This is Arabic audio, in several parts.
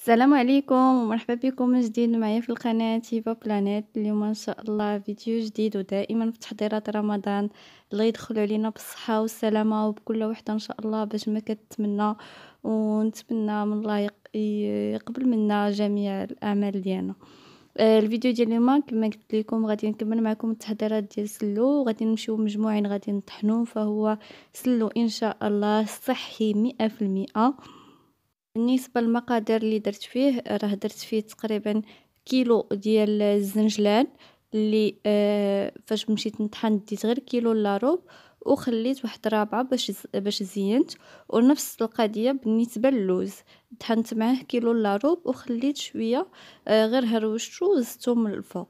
السلام عليكم ومرحبا بكم من جديد معايا في القناة هبة بلانيت اليوم ان شاء الله فيديو جديد ودائما في تحضيرات رمضان الله يدخل علينا بالصحة والسلامة وبكل وحدة ان شاء الله باش ما كتمنى ونتمنى من الله يقبل منا جميع الاعمال ديالنا آه، الفيديو ديال اليوم كما قلت لكم غادي نكمل معكم التحضيرات ديال سلو غادي نمشيو مجموعين غادي نطحنو فهو سلو ان شاء الله صحي مئة في المئة بالنسبة للمقادير اللي درت فيه راه درت فيه تقريبا كيلو ديال الزنجلان اللي آه، فاش مشيت نطحن ديت غير كيلو لا ربع وخليت واحد رابعه باش باش زينت ونفس القضيه بالنسبه للوز طحنت معاه كيلو لا ربع وخليت شويه آه، غير هروشتو وزدتو من الفوق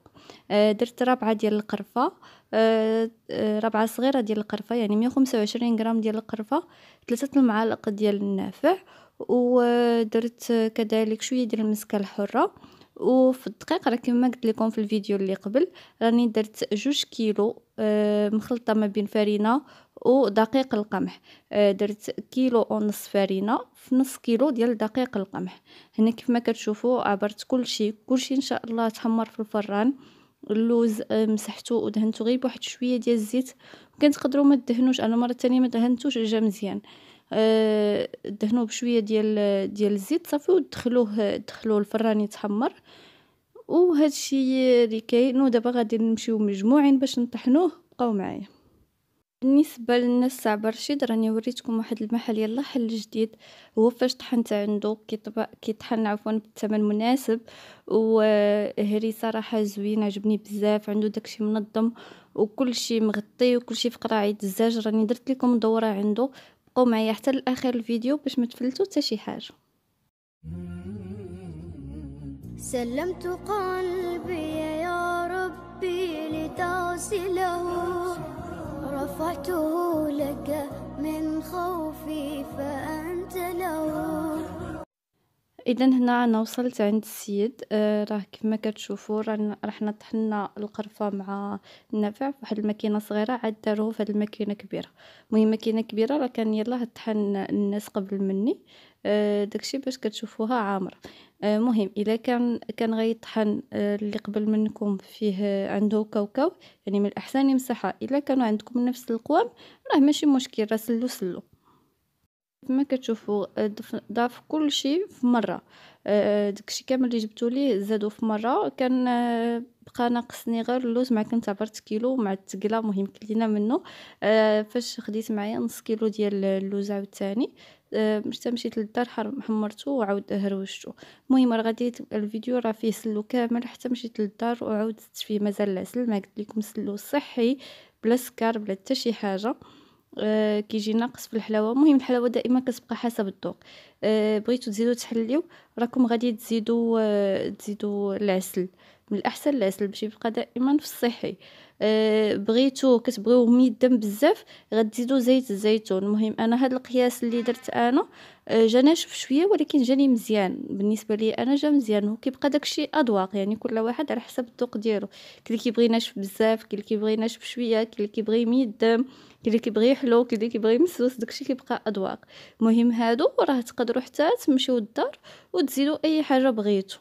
آه، درت رابعه ديال القرفه رابعه صغيره ديال القرفه يعني 125 غرام ديال القرفه ثلاثه المعالق ديال النافع ودرت كذلك شوية ديال المسكة الحرة، وفي الدقيق راه كيما قلت لكم في الفيديو اللي قبل راني درت جوج كيلو آه، مخلطة ما بين فرينة ودقيق القمح، آه، درت كيلو ونص فرينة في نص كيلو ديال دقيق القمح. هنا كيفما كتشوفوا عبرت كلشي كلشي ان شاء الله تحمر في الفران. اللوز آه، مسحته ودهنته غير بواحد شويه ديال الزيت كنتقدروا ما تدهنوش انا مره ثانيه ما دهنتوش جا مزيان آه، دهنوه بشوية ديال ديال الزيت صافي ودخلوه دخلوه الفران يتحمر وهذا الشيء اللي كاين ودابا غادي نمشيو مجموعين باش نطحنوه بقاو معايا بالنسبه للناس تاع برشيد راني وريتكم واحد المحل يلا حل جديد هو فاش طحنت عنده كيطبق كيطحن عفوا بثمن مناسب وهري صراحه زوين عجبني بزاف عنده داكشي منظم وكل شيء مغطي وكل شيء في قراعي الزاج راني درت لكم دوره عنده بقوا معي حتى لاخر الفيديو باش ما تفلتوا حتى شي حاجه سلمت قلبي يا ربي لتغسله رفعته لك من خوفي فأنت له إذا هنا أنا وصلت عند السيد آه راه كما كتشوفوا راح نطح القرفه مع النفع فواحد الماكينه صغيره عاد داروه فهاد الماكينه كبيره المهم ماكينه كبيره راه كان يلاه طحن الناس قبل مني آه، داكشي باش كتشوفوها عامره آه، مهم الا كان كان غيطحن آه، اللي قبل منكم فيه عنده كاوكاو يعني من الاحسن يمسحها الا كانوا عندكم نفس القوام راه ماشي مشكل راه سلو سلو كما كتشوفوا آه، ضاف كلشي في مره آه، داكشي كامل اللي جبتو ليه زادو في مره كان آه، بقى ناقصني غير اللوز مع كنت عبرت كيلو مع التقله المهم كلينا منه فاش خديت معايا نص كيلو ديال اللوز عاوتاني مشتا مشيت للدار حمرته وعاود هروشته المهم راه غادي الفيديو راه فيه سلو كامل حتى مشيت للدار وعاودت فيه مازال العسل ما قلت لكم سلو صحي بلا سكر بلا حتى شي حاجه آه كيجي ناقص في الحلاوه المهم الحلاوه دائما كتبقى حسب الذوق آه بغيتو تزيدو تحليو راكم غادي تزيدو آه، تزيدو العسل من الاحسن العسل باش يبقى دائما في الصحي أه بغيتو كتبغيو ميت دم بزاف غتزيدو زيت الزيتون المهم انا هاد القياس اللي درت انا أه جا ناشف شويه ولكن جاني مزيان بالنسبه لي انا جا مزيان وكيبقى داكشي اذواق يعني كل واحد على حسب الذوق ديالو اللي كيبغي ناشف بزاف اللي كيبغي ناشف شويه اللي كيبغي ميت دم اللي كيبغي حلو اللي كيبغي مسوس داكشي كيبقى اذواق المهم هادو راه تقدروا حتى تمشيو للدار وتزيدوا اي حاجه بغيتو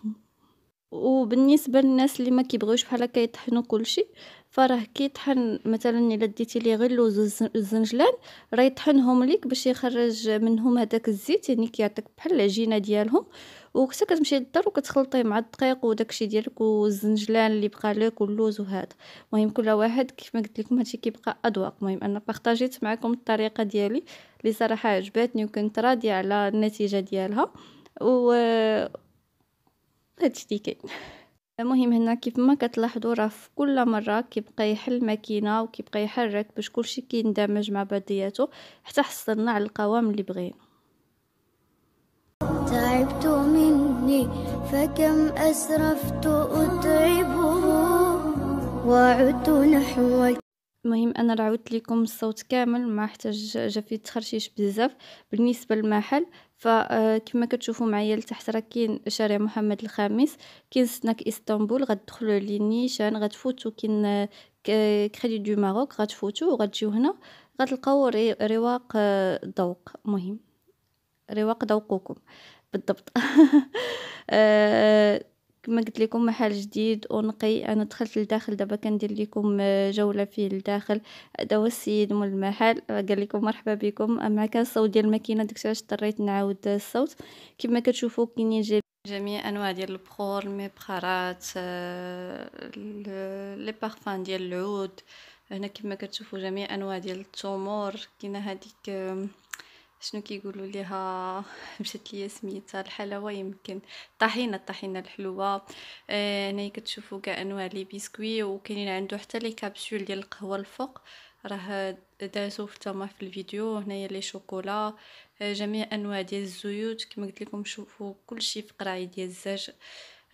وبالنسبه للناس اللي ما كيبغيوش بحال هكا يطحنوا كلشي فراه كيطحن مثلا الا ديتي ليه غير اللوز والزنجلان راه يطحنهم ليك باش يخرج منهم هذاك الزيت يعني كيعطيك بحال العجينه ديالهم وكنت كتمشي للدار وكتخلطيه مع الدقيق وداكشي ديالك والزنجلان اللي بقى لك واللوز وهذا المهم كل واحد كيف ما قلت لكم هادشي كيبقى اذواق المهم انا بارطاجيت معكم الطريقه ديالي اللي صراحه عجبتني وكنت راضيه على النتيجه ديالها و هادشي كاين المهم هنا كيف ما كتلاحظوا راه في كل مره كيبقى يحل الماكينه وكيبقى يحرك باش كلشي كيندمج مع بعضياته حتى حصلنا على القوام اللي بغينا تعبت مني فكم اسرفت اتعبه وعدت نحوك المهم انا راه عودت لكم الصوت كامل ما احتاج جا تخرشيش بزاف بالنسبه للمحل فكما آه، كتشوفوا معايا لتحت راه كاين شارع محمد الخامس كاين سناك اسطنبول غتدخلوا على نيشان غتفوتوا كاين آه، كريدي دو ماروك غتفوتوا وغتجيو هنا غتلقاو رواق ذوق آه، مهم رواق ذوقكم بالضبط كما قلت لكم محل جديد ونقي انا دخلت لداخل دابا كندير لكم آه، جوله فيه لداخل هذا هو السيد مول المحل آه، قال لكم مرحبا بكم آه، مع كان الصوت ديال الماكينه داكشي علاش اضطريت نعاود الصوت كما كتشوفوا كاينين جميع انواع ديال البخور المبخرات لي بارفان ديال العود هنا كما كتشوفوا جميع انواع ديال التمور كاينه هذيك شنو كيقولوا ليها مشات ليا سميتها الحلاوه يمكن الطحينه الطحينه الحلوه هنا آه كتشوفوا كاع انواع لي بيسكوي وكاينين عنده حتى لي كابسول ديال القهوه الفوق راه دازو تما في الفيديو هنايا لي شوكولا آه جميع انواع ديال الزيوت كما قلت لكم شوفوا كلشي في قرايه ديال الزاج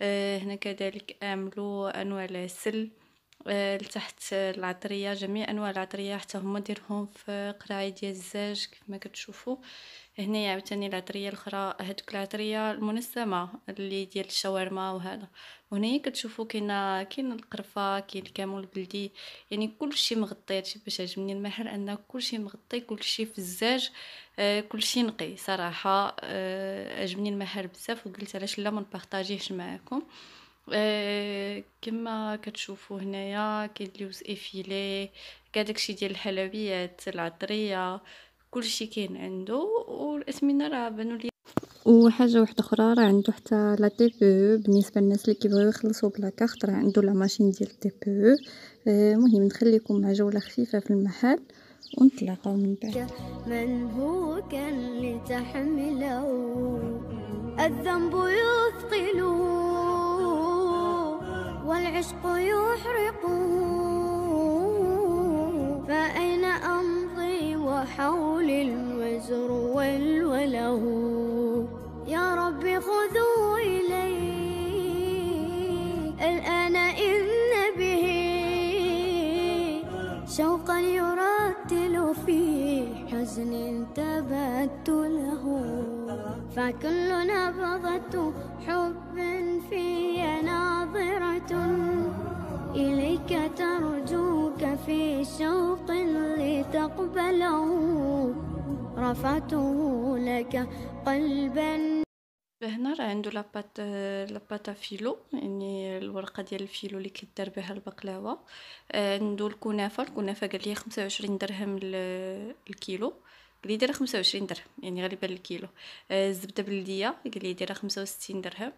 آه هنا كذلك عملوا انواع العسل آه، لتحت العطريه جميع انواع العطريه حتى هما ديرهم في قراعي ديال الزاج كما كتشوفوا هنا عاوتاني العطريه الاخرى هذوك العطريه المنسمه اللي ديال الشاورما وهذا وهنايا كتشوفوا كاينه كاين القرفه كاين الكامون البلدي يعني كلشي مغطي هادشي باش عجبني المحل ان كلشي مغطي كلشي في الزاج كل آه، كلشي نقي صراحه آه، عجبني المحل بزاف وقلت علاش لا ما نبارطاجيهش معكم آه، كما كتشوفوا هنايا كيديوز افيلي كاع داكشي ديال الحلويات العطريه كلشي كاين عنده والاثمنه راه بانوا لي وحاجه واحده اخرى راه عنده حتى لا تي بي بالنسبه للناس اللي كيبغيو يخلصوا بلا كارت راه عنده لا ماشين ديال تي بي المهم آه، نخليكم مع جوله خفيفه في المحل ونتلاقاو من بعد من هو كان لتحمله الذنب يثقله والعشق يحرقه فأين أمضي وحولي الوزر والوله يا رب خذوا إلي الآن إن به شوقا يرتل في حزن تبت له فكل نبضة حب في ينام مستقبله رفعته لك قلبا هنا راه عنده لاباط لاباطا فيلو يعني الورقه ديال الفيلو اللي كدار بها البقلاوه آه، عنده الكنافه الكنافه قال لي 25 درهم الكيلو قال لي دايره 25 درهم يعني غالبا الكيلو آه، الزبده بلديه قال لي دايره 65 درهم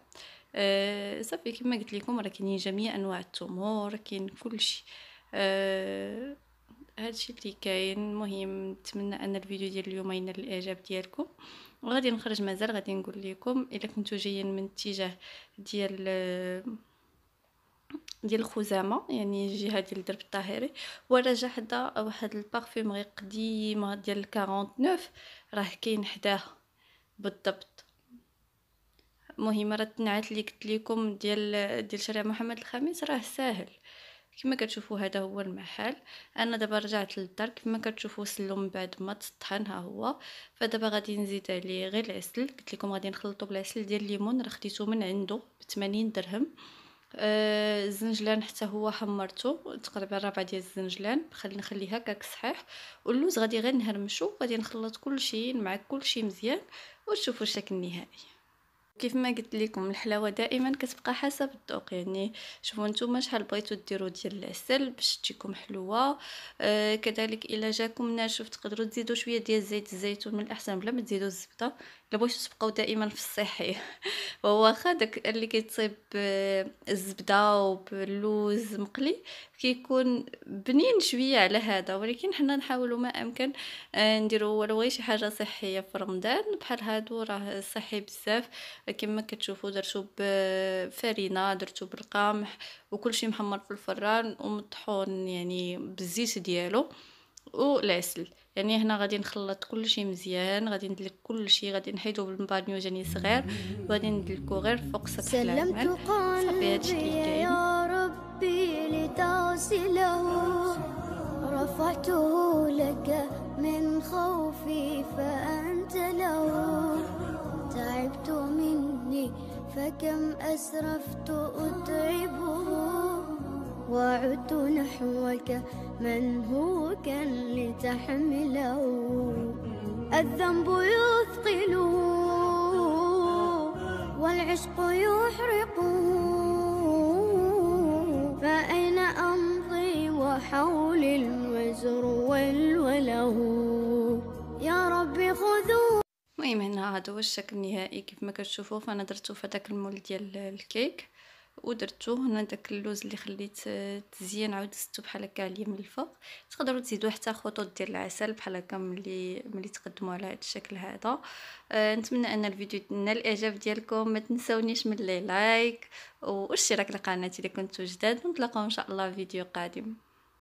آه، صافي كما قلت لكم راه كاينين جميع انواع التمور كاين كلشي هادشي اللي كاين المهم نتمنى ان الفيديو ديال اليوم ينال الاعجاب ديالكم وغادي نخرج مازال غادي نقول لكم الا كنتو جايين من اتجاه ديال ديال الخزامه يعني الجهه ديال درب الطاهري جا حدا واحد غير قديمه ديال 49 راه كاين حداه بالضبط مهم راه تنعت اللي قلت لكم ديال ديال شارع محمد الخامس راه ساهل كما كتشوفوا هذا هو المحل انا دابا رجعت للدار كما كتشوفوا سلو من بعد ما تطحن ها هو فدابا غادي نزيد عليه غير العسل قلت لكم غادي نخلطو بالعسل ديال الليمون راه خديته من عنده ب 80 درهم آه الزنجلان حتى هو حمرته تقريبا ربع ديال الزنجلان خلي نخليه هكاك صحيح واللوز غادي غير نهرمشو غادي نخلط كلشي مع كلشي مزيان وتشوفوا الشكل النهائي كيف ما قلت لكم الحلاوه دائما كتبقى حسب الذوق يعني شوفوا نتوما شحال بغيتو ديروا ديال العسل باش تجيكم حلوه آه كذلك الا جاكم ناشف تقدروا تزيدوا شويه ديال زيت الزيتون من الاحسن بلا ما تزيدوا الزبده الا بغيتو تبقاو دائما في الصحي وهو داك اللي كيتصيب آه، الزبده وباللوز مقلي كيكون بنين شويه على هذا ولكن حنا نحاول ما امكن آه، نديرو ولو غير شي حاجه صحيه في رمضان بحال هادو راه صحي بزاف كما كتشوفوا درتو بفرينه آه، درتو بالقمح وكلشي محمر في الفران ومطحون يعني بالزيت ديالو والعسل يعني هنا غادي نخلط كل شيء مزيان غادي ندلك كل شيء غادي نحيدو جاني يعني صغير وغادي ندلكو غير فوق سطح العمل صافي هادشي اللي كاين ربي لتغسله رفعته لك من خوفي فأنت له تعبت مني فكم أسرفت أتعبه وعدت نحوك منهوكا لتحمله الذنب يثقله والعشق يحرقه فأين أمضي وحولي الوزر والوله يا ربي خذوا المهم هنا هذا هو الشكل النهائي كيف ما كتشوفوا فانا درتو فداك المول ديال الكيك ودرتو هنا داك اللوز اللي خليت تزين عاود زدتو بحال هكا عليا من الفوق تقدروا تزيدوا حتى خطوط ديال العسل بحال هكا ملي ملي تقدموا على هذا الشكل هذا أه نتمنى ان الفيديو تنال الاعجاب ديالكم ما تنساونيش من لي لايك والاشتراك لقناتي اذا كنتو جداد ونتلاقاو ان شاء الله في فيديو قادم